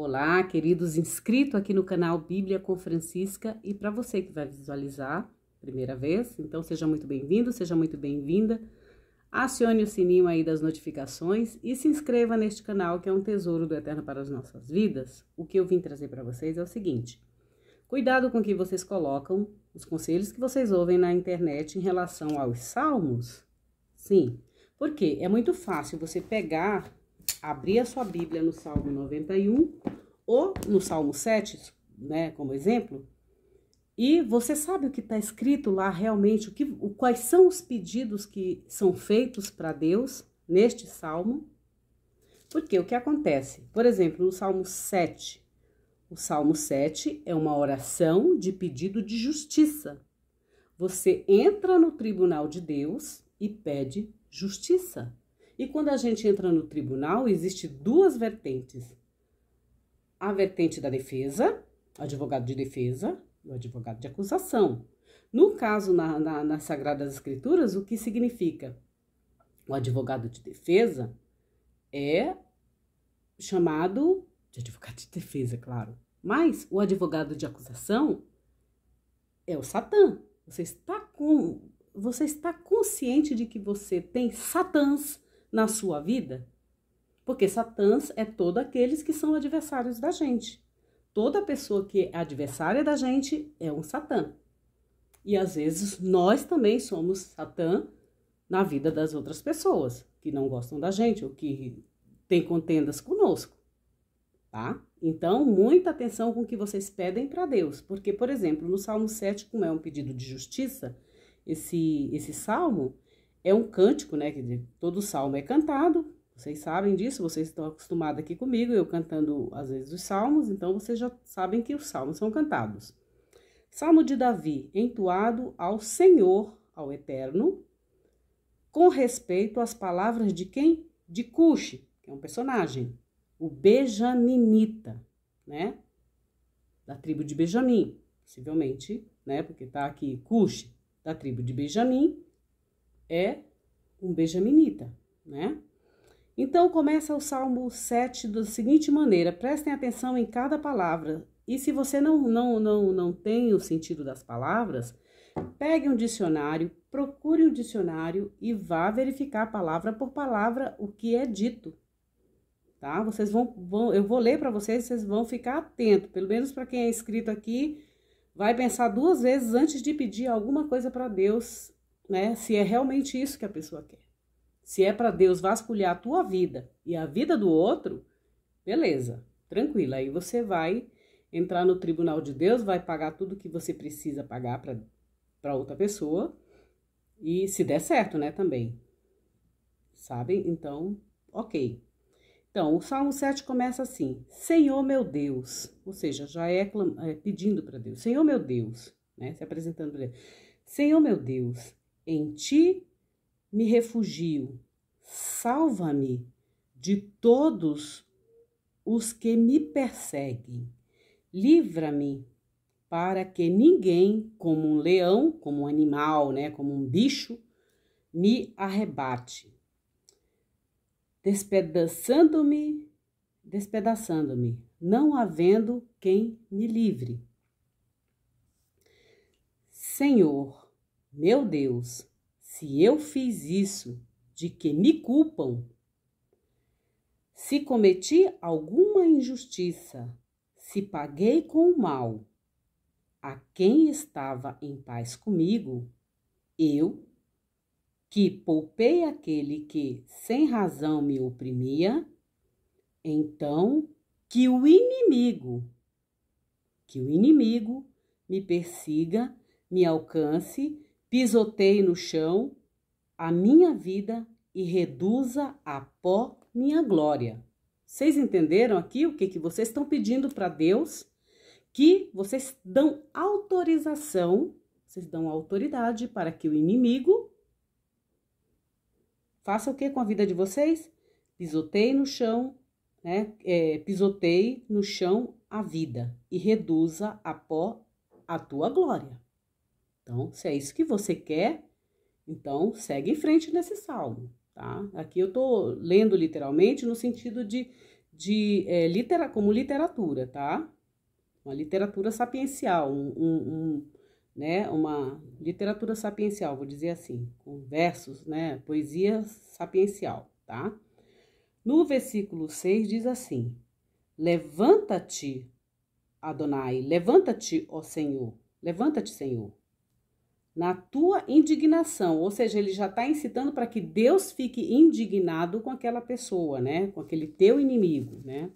Olá, queridos inscritos aqui no canal Bíblia com Francisca e para você que vai visualizar primeira vez, então seja muito bem-vindo, seja muito bem-vinda. Acione o sininho aí das notificações e se inscreva neste canal que é um tesouro do eterno para as nossas vidas. O que eu vim trazer para vocês é o seguinte: cuidado com o que vocês colocam, os conselhos que vocês ouvem na internet em relação aos salmos. Sim, porque é muito fácil você pegar abrir a sua Bíblia no Salmo 91 ou no Salmo 7, né, como exemplo, e você sabe o que está escrito lá realmente, o que, o, quais são os pedidos que são feitos para Deus neste salmo? Porque o que acontece? Por exemplo, no Salmo 7. O Salmo 7 é uma oração de pedido de justiça. Você entra no tribunal de Deus e pede justiça. E quando a gente entra no tribunal, existe duas vertentes. A vertente da defesa, advogado de defesa e o advogado de acusação. No caso, na, na, nas Sagradas Escrituras, o que significa? O advogado de defesa é chamado de advogado de defesa, claro. Mas o advogado de acusação é o Satã. Você está com você está consciente de que você tem Satãs na sua vida? Porque Satãs é todos aqueles que são adversários da gente. Toda pessoa que é adversária da gente é um Satã. E às vezes nós também somos Satã na vida das outras pessoas que não gostam da gente ou que têm contendas conosco, tá? Então, muita atenção com o que vocês pedem para Deus, porque, por exemplo, no Salmo 7, como é um pedido de justiça, esse, esse salmo, é um cântico, né? Que todo salmo é cantado. Vocês sabem disso, vocês estão acostumados aqui comigo, eu cantando às vezes os salmos, então vocês já sabem que os salmos são cantados. Salmo de Davi, entoado ao Senhor, ao Eterno, com respeito às palavras de quem? De Cuxi, que é um personagem, o Bejaminita, né? Da tribo de Benjamim, possivelmente, né? Porque está aqui Cuxi, da tribo de Benjamim, é um benjaminita, né? Então começa o Salmo 7 da seguinte maneira: prestem atenção em cada palavra. E se você não não não não tem o sentido das palavras, pegue um dicionário, procure um dicionário e vá verificar palavra por palavra o que é dito. Tá? Vocês vão, vão eu vou ler para vocês, vocês vão ficar atento, pelo menos para quem é inscrito aqui, vai pensar duas vezes antes de pedir alguma coisa para Deus né? Se é realmente isso que a pessoa quer. Se é para Deus vasculhar a tua vida e a vida do outro, beleza, tranquila. Aí você vai entrar no tribunal de Deus, vai pagar tudo que você precisa pagar para outra pessoa. E se der certo, né, também. Sabe? Então, ok. Então, o Salmo 7 começa assim: Senhor meu Deus, ou seja, já é, é pedindo para Deus: Senhor meu Deus, né? Se apresentando para ele: Senhor meu Deus, em ti me refugio, salva-me de todos os que me perseguem. Livra-me para que ninguém, como um leão, como um animal, né, como um bicho, me arrebate, despedaçando-me, despedaçando-me, não havendo quem me livre. Senhor, meu Deus, se eu fiz isso, de que me culpam? Se cometi alguma injustiça, se paguei com o mal a quem estava em paz comigo, eu, que poupei aquele que sem razão me oprimia, então que o inimigo, que o inimigo me persiga, me alcance Pisotei no chão a minha vida e reduza a pó minha glória. Vocês entenderam aqui o que, que vocês estão pedindo para Deus? Que vocês dão autorização, vocês dão autoridade para que o inimigo faça o que com a vida de vocês? Pisotei no chão, né? É, no chão a vida e reduza a pó a tua glória. Então, se é isso que você quer, então segue em frente nesse salmo, tá? Aqui eu tô lendo literalmente no sentido de, de é, litera, como literatura, tá? Uma literatura sapiencial, um, um, um né, uma literatura sapiencial, vou dizer assim, com versos, né, poesia sapiencial, tá? No versículo 6 diz assim: Levanta-te, Adonai, levanta-te, ó Senhor, levanta-te, Senhor, na tua indignação, ou seja, ele já está incitando para que Deus fique indignado com aquela pessoa, né? Com aquele teu inimigo, né?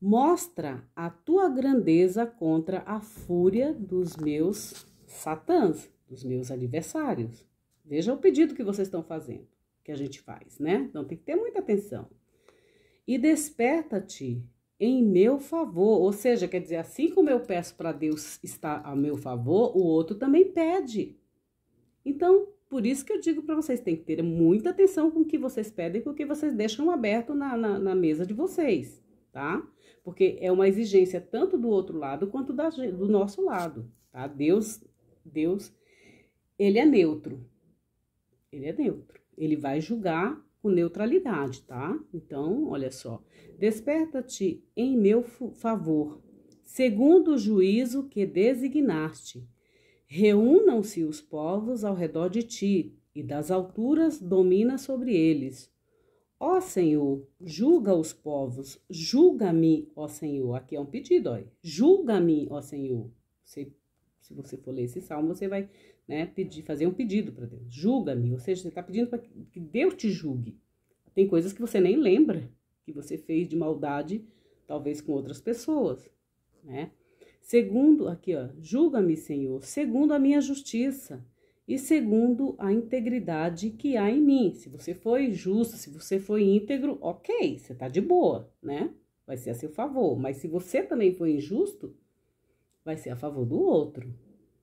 Mostra a tua grandeza contra a fúria dos meus satãs, dos meus adversários. Veja o pedido que vocês estão fazendo, que a gente faz, né? Então tem que ter muita atenção. E desperta-te em meu favor. Ou seja, quer dizer, assim como eu peço para Deus estar a meu favor, o outro também pede. Então, por isso que eu digo para vocês, tem que ter muita atenção com o que vocês pedem, com o que vocês deixam aberto na, na, na mesa de vocês, tá? Porque é uma exigência tanto do outro lado quanto da, do nosso lado, tá? Deus, Deus, ele é neutro. Ele é neutro. Ele vai julgar com neutralidade, tá? Então, olha só. Desperta-te em meu favor, segundo o juízo que designaste. Reúnam-se os povos ao redor de ti, e das alturas domina sobre eles. Ó Senhor, julga os povos, julga-me, ó Senhor. Aqui é um pedido, ó. Julga-me, ó Senhor. Você se você for ler esse salmo, você vai né, pedir, fazer um pedido para Deus. Julga-me, ou seja, você está pedindo para que Deus te julgue. Tem coisas que você nem lembra que você fez de maldade, talvez com outras pessoas, né? Segundo, aqui ó, julga-me, Senhor, segundo a minha justiça e segundo a integridade que há em mim. Se você foi justo, se você foi íntegro, ok, você está de boa, né? Vai ser a seu favor. Mas se você também foi injusto, vai ser a favor do outro,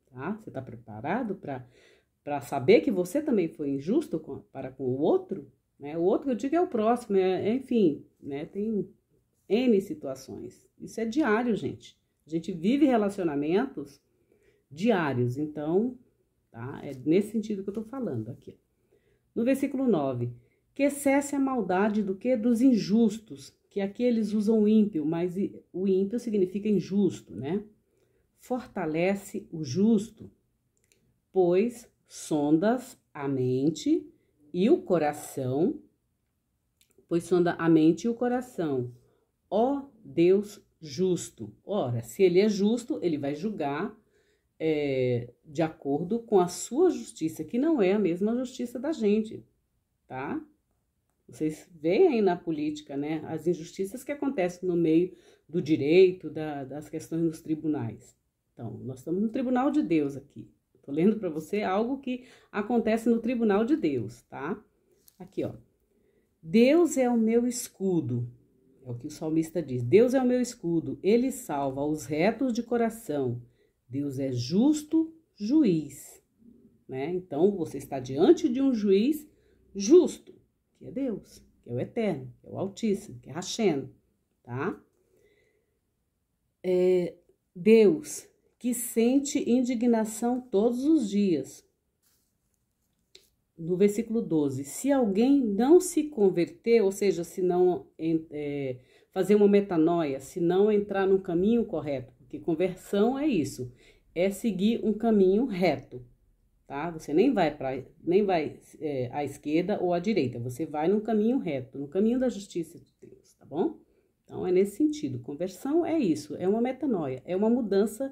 tá? Você está preparado para saber que você também foi injusto com, para com o outro? Né? O outro, eu digo, é o próximo, é, é, enfim, né? Tem N situações. Isso é diário, gente. A gente vive relacionamentos diários, então, tá? É nesse sentido que eu estou falando aqui. No versículo 9, que cesse a maldade do que dos injustos, que aqui eles usam ímpio, mas o ímpio significa injusto, né? fortalece o justo, pois sondas a mente e o coração, pois sonda a mente e o coração. Ó Deus justo. Ora, se ele é justo, ele vai julgar é, de acordo com a sua justiça, que não é a mesma justiça da gente, tá? Vocês veem aí na política, né, as injustiças que acontecem no meio do direito, da, das questões nos tribunais. Então, nós estamos no tribunal de Deus aqui. Estou lendo para você algo que acontece no tribunal de Deus, tá? Aqui, ó. Deus é o meu escudo. É o que o salmista diz. Deus é o meu escudo. Ele salva os retos de coração. Deus é justo juiz. Né? Então, você está diante de um juiz justo, que é Deus, que é o Eterno, que é o Altíssimo, que é Hashem, tá? É, Deus que sente indignação todos os dias. No versículo 12: Se alguém não se converter, ou seja, se não é, fazer uma metanoia, se não entrar no caminho correto, porque conversão é isso, é seguir um caminho reto, tá? Você nem vai para nem vai é, à esquerda ou à direita, você vai num caminho reto, no caminho da justiça de Deus, tá bom? Então é nesse sentido. Conversão é isso, é uma metanoia, é uma mudança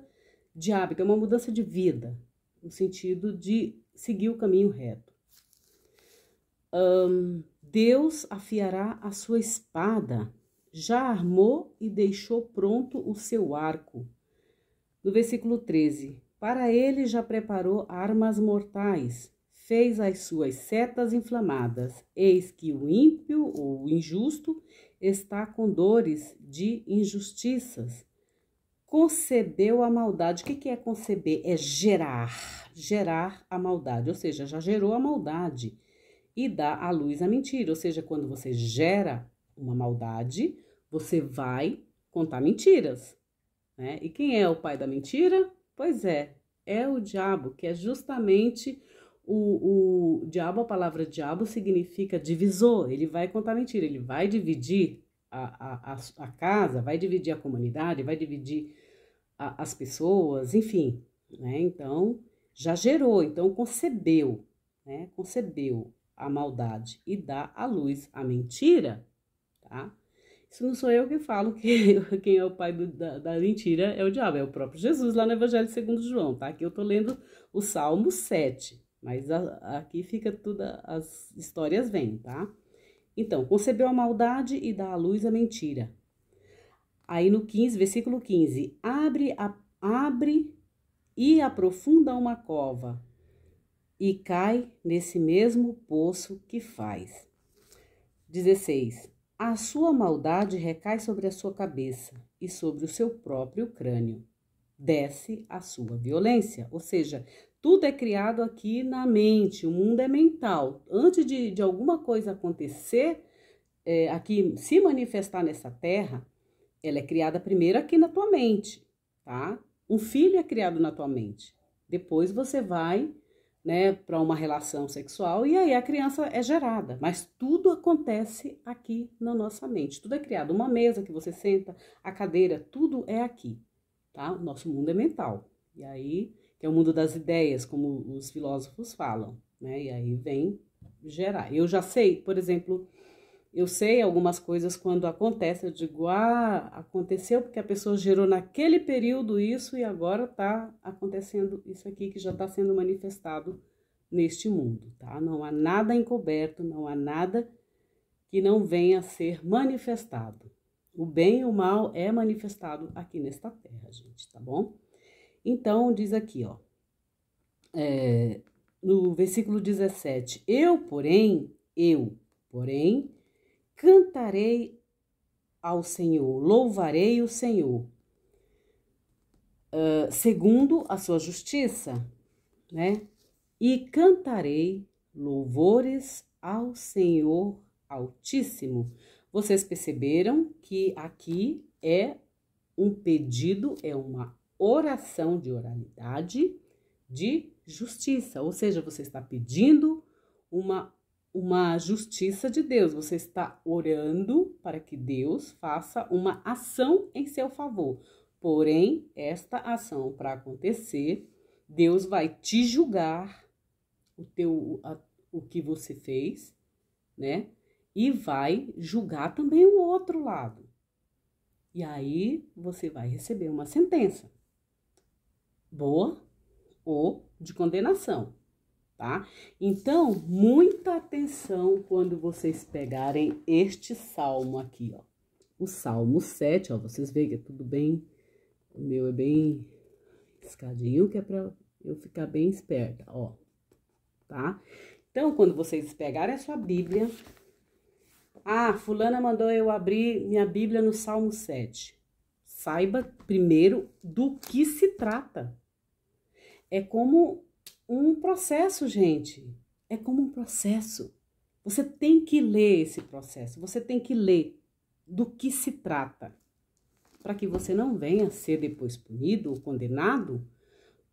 de hábito, é uma mudança de vida, no sentido de seguir o caminho reto. Um, Deus afiará a sua espada, já armou e deixou pronto o seu arco. No versículo 13: Para ele já preparou armas mortais, fez as suas setas inflamadas. Eis que o ímpio ou o injusto está com dores de injustiças concebeu a maldade. O que, que é conceber? É gerar, gerar a maldade, ou seja, já gerou a maldade e dá à luz a mentira. Ou seja, quando você gera uma maldade, você vai contar mentiras. Né? E quem é o pai da mentira? Pois é, é o diabo, que é justamente o, o diabo, a palavra diabo significa divisor, ele vai contar mentira, ele vai dividir a, a, a, casa, vai dividir a comunidade, vai dividir a, as pessoas, enfim, né? Então, já gerou, então concebeu, né? Concebeu a maldade e dá à luz a mentira, tá? Isso não sou eu que falo, que, quem é o pai do, da, da, mentira é o diabo, é o próprio Jesus lá no Evangelho segundo João, tá? Aqui eu tô lendo o Salmo 7, mas a, a, aqui fica tudo, as histórias vêm, tá? Então, concebeu a maldade e dá à luz a mentira. Aí no 15, versículo 15, abre, a, abre e aprofunda uma cova e cai nesse mesmo poço que faz. 16. A sua maldade recai sobre a sua cabeça e sobre o seu próprio crânio. Desce a sua violência. Ou seja, tudo é criado aqui na mente, o mundo é mental. Antes de, de alguma coisa acontecer, é, aqui se manifestar nessa terra, ela é criada primeiro aqui na tua mente, tá? Um filho é criado na tua mente. Depois você vai, né, para uma relação sexual e aí a criança é gerada. Mas tudo acontece aqui na nossa mente. Tudo é criado. Uma mesa que você senta, a cadeira, tudo é aqui, tá? O nosso mundo é mental. E aí que é o mundo das ideias, como os filósofos falam, né? E aí vem gerar. Eu já sei, por exemplo, eu sei algumas coisas quando acontece, eu digo, ah, aconteceu porque a pessoa gerou naquele período isso e agora está acontecendo isso aqui que já está sendo manifestado neste mundo, tá? Não há nada encoberto, não há nada que não venha a ser manifestado. O bem e o mal é manifestado aqui nesta terra, gente, tá bom? Então, diz aqui, ó, é, no versículo 17: Eu, porém, eu, porém, Cantarei ao Senhor, louvarei o Senhor, uh, segundo a sua justiça, né? E cantarei louvores ao Senhor Altíssimo. Vocês perceberam que aqui é um pedido, é uma oração de oralidade de justiça, ou seja, você está pedindo uma uma justiça de Deus. Você está orando para que Deus faça uma ação em seu favor. Porém, esta ação para acontecer, Deus vai te julgar o teu a, o que você fez, né? E vai julgar também o outro lado. E aí você vai receber uma sentença boa ou de condenação tá? Então, muita atenção quando vocês pegarem este salmo aqui, ó. O salmo 7, ó, vocês veem que é tudo bem, o meu é bem escadinho, que é pra eu ficar bem esperta, ó, tá? Então, quando vocês pegarem a sua Bíblia, ah, fulana mandou eu abrir minha Bíblia no Salmo 7. Saiba primeiro do que se trata. É como um processo, gente. É como um processo. Você tem que ler esse processo, você tem que ler do que se trata, para que você não venha ser depois punido ou condenado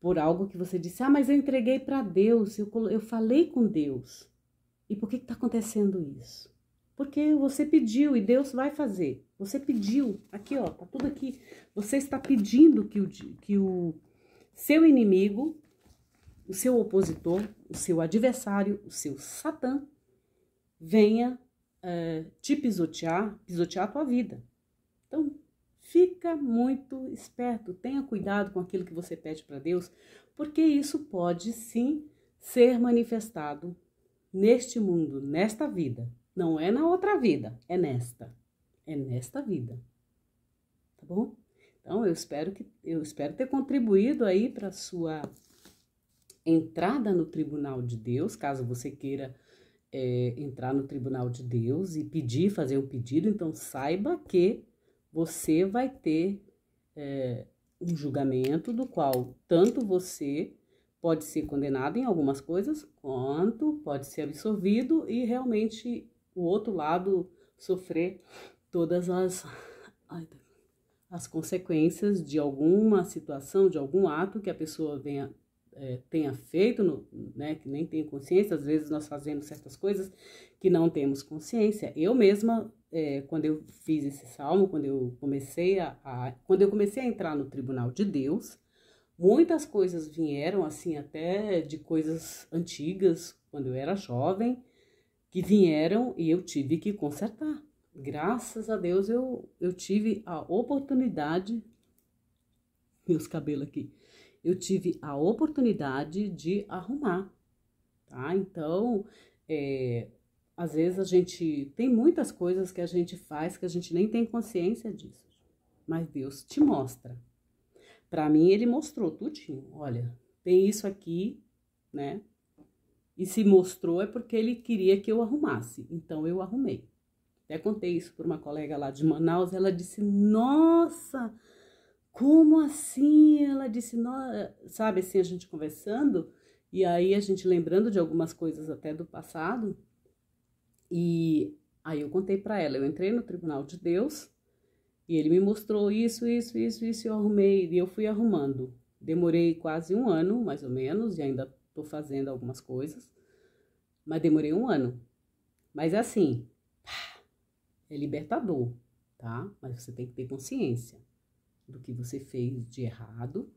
por algo que você disse: ah, mas eu entreguei para Deus, eu, eu falei com Deus. E por que está acontecendo isso? Porque você pediu e Deus vai fazer. Você pediu, aqui ó, tá tudo aqui. Você está pedindo que o, que o seu inimigo o seu opositor, o seu adversário, o seu Satã, venha é, te pisotear, pisotear a tua vida. Então, fica muito esperto, tenha cuidado com aquilo que você pede para Deus, porque isso pode sim ser manifestado neste mundo, nesta vida. Não é na outra vida, é nesta. É nesta vida. Tá bom? Então eu espero que eu espero ter contribuído aí para sua entrada no tribunal de Deus, caso você queira é, entrar no tribunal de Deus e pedir, fazer um pedido, então saiba que você vai ter é, um julgamento do qual tanto você pode ser condenado em algumas coisas, quanto pode ser absolvido e realmente o outro lado sofrer todas as, as consequências de alguma situação, de algum ato que a pessoa venha é, tenha feito, no, né, que nem tenho consciência, às vezes nós fazemos certas coisas que não temos consciência. Eu mesma, é, quando eu fiz esse salmo, quando eu comecei a, a, quando eu comecei a entrar no tribunal de Deus, muitas coisas vieram assim até de coisas antigas, quando eu era jovem, que vieram e eu tive que consertar. Graças a Deus eu, eu tive a oportunidade meus cabelos aqui eu tive a oportunidade de arrumar, tá? Então, é, às vezes a gente tem muitas coisas que a gente faz que a gente nem tem consciência disso, mas Deus te mostra. Para mim, ele mostrou tudinho. Olha, tem isso aqui, né? E se mostrou é porque ele queria que eu arrumasse. Então eu arrumei. Até contei isso para uma colega lá de Manaus. Ela disse: Nossa, como assim? Ela disse, sabe assim, a gente conversando, e aí a gente lembrando de algumas coisas até do passado. E aí eu contei para ela, eu entrei no Tribunal de Deus, e ele me mostrou isso, isso, isso, isso, e eu arrumei, e eu fui arrumando. Demorei quase um ano, mais ou menos, e ainda estou fazendo algumas coisas, mas demorei um ano. Mas assim, é libertador, tá? Mas você tem que ter consciência do que você fez de errado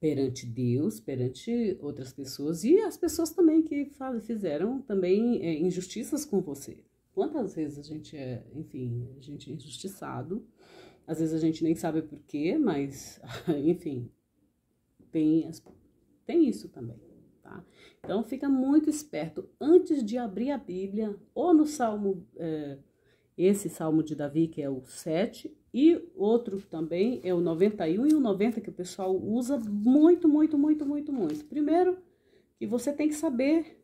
perante Deus, perante outras pessoas e as pessoas também que faz, fizeram também é, injustiças com você. Quantas vezes a gente é, enfim, a gente é injustiçado, às vezes a gente nem sabe porquê, mas, enfim, tem, as, tem isso também, tá? Então, fica muito esperto antes de abrir a Bíblia, ou no Salmo, é, esse Salmo de Davi, que é o 7, e outro também é o 91 e o 90 que o pessoal usa muito, muito, muito, muito, muito. Primeiro, que você tem que saber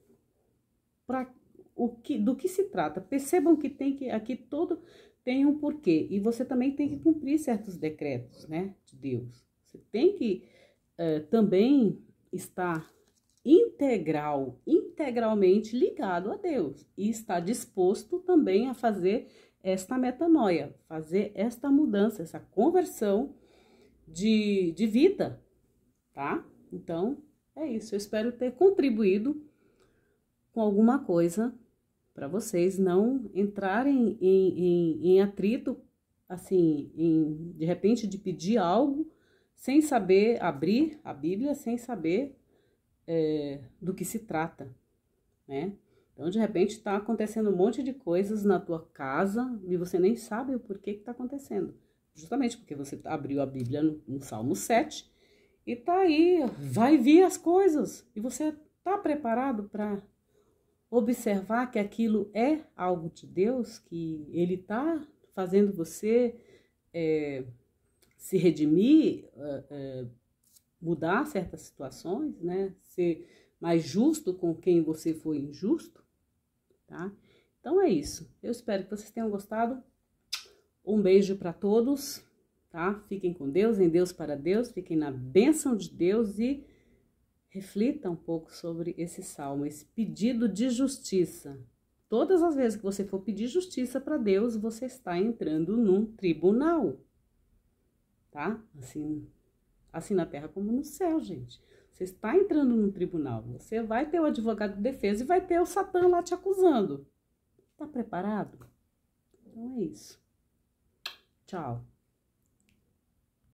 o que do que se trata. Percebam que tem que aqui todo tem um porquê e você também tem que cumprir certos decretos, né, de Deus. Você tem que uh, também estar integral, integralmente ligado a Deus e estar disposto também a fazer esta metanoia, fazer esta mudança, essa conversão de, de vida, tá? Então, é isso. Eu espero ter contribuído com alguma coisa para vocês não entrarem em, em, em atrito, assim, em, de repente de pedir algo sem saber abrir a Bíblia, sem saber é, do que se trata, né? Então, de repente, está acontecendo um monte de coisas na tua casa e você nem sabe o porquê que está acontecendo. Justamente porque você abriu a Bíblia no, no Salmo 7 e tá aí, vai vir as coisas. E você está preparado para observar que aquilo é algo de Deus, que Ele está fazendo você é, se redimir, é, é, mudar certas situações, né? Ser mais justo com quem você foi injusto tá? Então é isso. Eu espero que vocês tenham gostado. Um beijo para todos, tá? Fiquem com Deus, em Deus para Deus, fiquem na bênção de Deus e reflita um pouco sobre esse salmo, esse pedido de justiça. Todas as vezes que você for pedir justiça para Deus, você está entrando num tribunal, tá? Assim, assim na terra como no céu, gente. Você está entrando no tribunal, você vai ter o advogado de defesa e vai ter o Satã lá te acusando. Está preparado? Então é isso. Tchau.